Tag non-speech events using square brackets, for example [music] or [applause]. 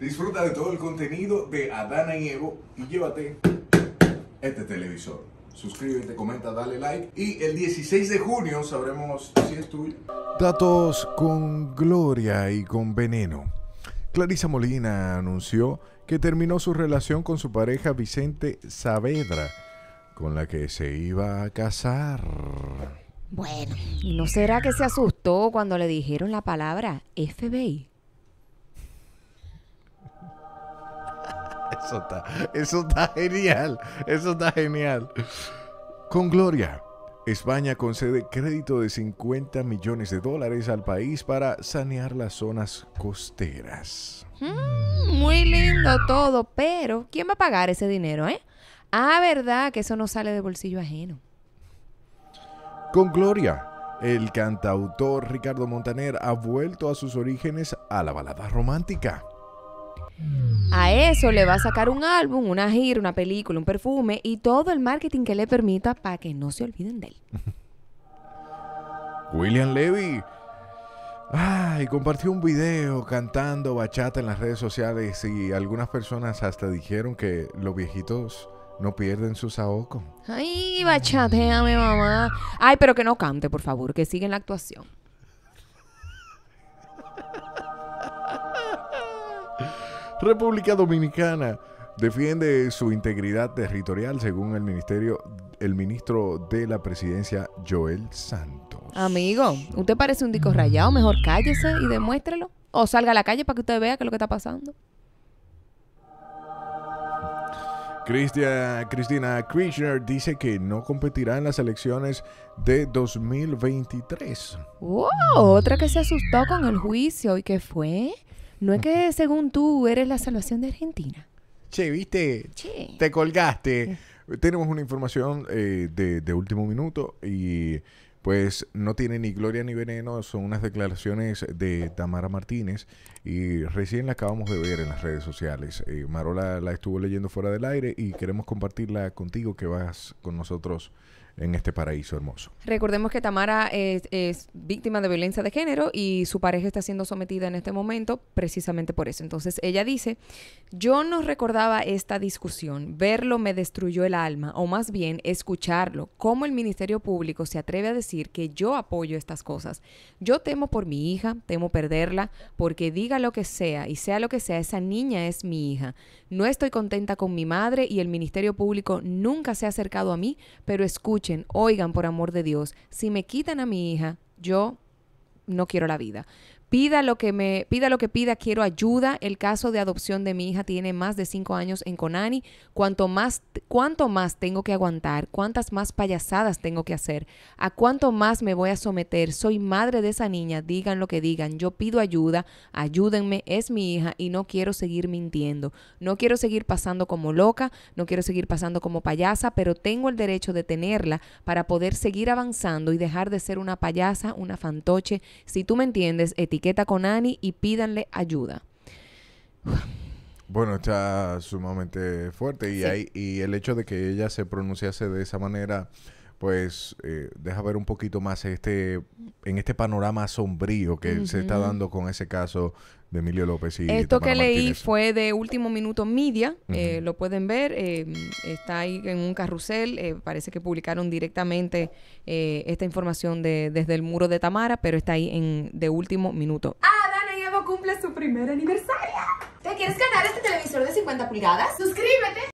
Disfruta de todo el contenido de Adana y Evo y llévate este televisor. Suscríbete, comenta, dale like y el 16 de junio sabremos si es tuyo. Datos con gloria y con veneno. Clarisa Molina anunció que terminó su relación con su pareja Vicente Saavedra, con la que se iba a casar. Bueno, no será que se asustó cuando le dijeron la palabra FBI? Eso está, genial. Eso está genial. Con gloria. España concede crédito de 50 millones de dólares al país para sanear las zonas costeras. Mm, muy lindo todo, pero ¿quién va a pagar ese dinero, eh? Ah, verdad que eso no sale de bolsillo ajeno. Con gloria, el cantautor Ricardo Montaner ha vuelto a sus orígenes a la balada romántica. A eso le va a sacar un álbum, una gira, una película, un perfume y todo el marketing que le permita para que no se olviden de él. [laughs] William Levy. Ay, compartió un video cantando bachata en las redes sociales y algunas personas hasta dijeron que los viejitos no pierden sus ahocos. Ay, bachateame, mamá. Ay, pero que no cante, por favor, que siga en la actuación. República Dominicana defiende su integridad territorial según el ministerio el ministro de la presidencia Joel Santos. Amigo, usted parece un disco rayado, mejor cállese y demuéstrelo o salga a la calle para que usted vea qué es lo que está pasando. Cristina Kirchner dice que no competirá en las elecciones de 2023. ¡Wow! Otra que se asustó con el juicio. ¿Y qué fue? No es que según tú eres la salvación de Argentina. Che, viste, te colgaste. Tenemos una información eh, de, último minuto y pues no tiene ni gloria ni veneno. Son unas declaraciones de Tamara Martínez y recién la acabamos de ver en las redes sociales. Eh, Marola la estuvo leyendo fuera del aire y queremos compartirla contigo que vas con nosotros en este paraíso hermoso. Recordemos que Tamara es, víctima de violencia de género y su pareja está siendo sometida en este momento precisamente por eso. Entonces ella dice, yo no recordaba esta discusión, verlo me destruyó el alma, o más bien escucharlo, cómo el Ministerio Público se atreve a decir que yo apoyo estas cosas. Yo temo por mi hija, temo perderla, porque diga lo que sea y sea lo que sea, esa niña es mi hija. No estoy contenta con mi madre y el Ministerio Público nunca se ha acercado a mí, pero escucho oigan por amor de Dios, si me quitan a mi hija, yo no quiero la vida. Pida lo que me pida lo que pida, quiero ayuda. El caso de adopción de mi hija tiene más de cinco años en Conani. Cuanto más, cuánto más tengo que aguantar, cuántas más payasadas tengo que hacer, a cuánto más me voy a someter. Soy madre de esa niña, digan lo que digan. Yo pido ayuda, ayúdenme, es mi hija y no quiero seguir mintiendo. No quiero seguir pasando como loca, no quiero seguir pasando como payasa, pero tengo el derecho de tenerla para poder seguir avanzando y dejar de ser una payasa, una fantoche. Si tú me entiendes, etiqueta etiqueta Ani y pídanle ayuda. Bueno, está sumamente fuerte y, y el hecho de que ella se pronunciase de esa manera pues eh, deja ver un poquito más este en este panorama sombrío que se está dando con ese caso de Emilio López y esto que leí fue de último minuto media eh, lo pueden ver eh, está ahí en un carrusel parece que publicaron directamente esta información de, desde el muro de Tamara pero está ahí en de último minuto ah Dana y cumple su primer aniversario te quieres ganar este televisor de 50 pulgadas suscríbete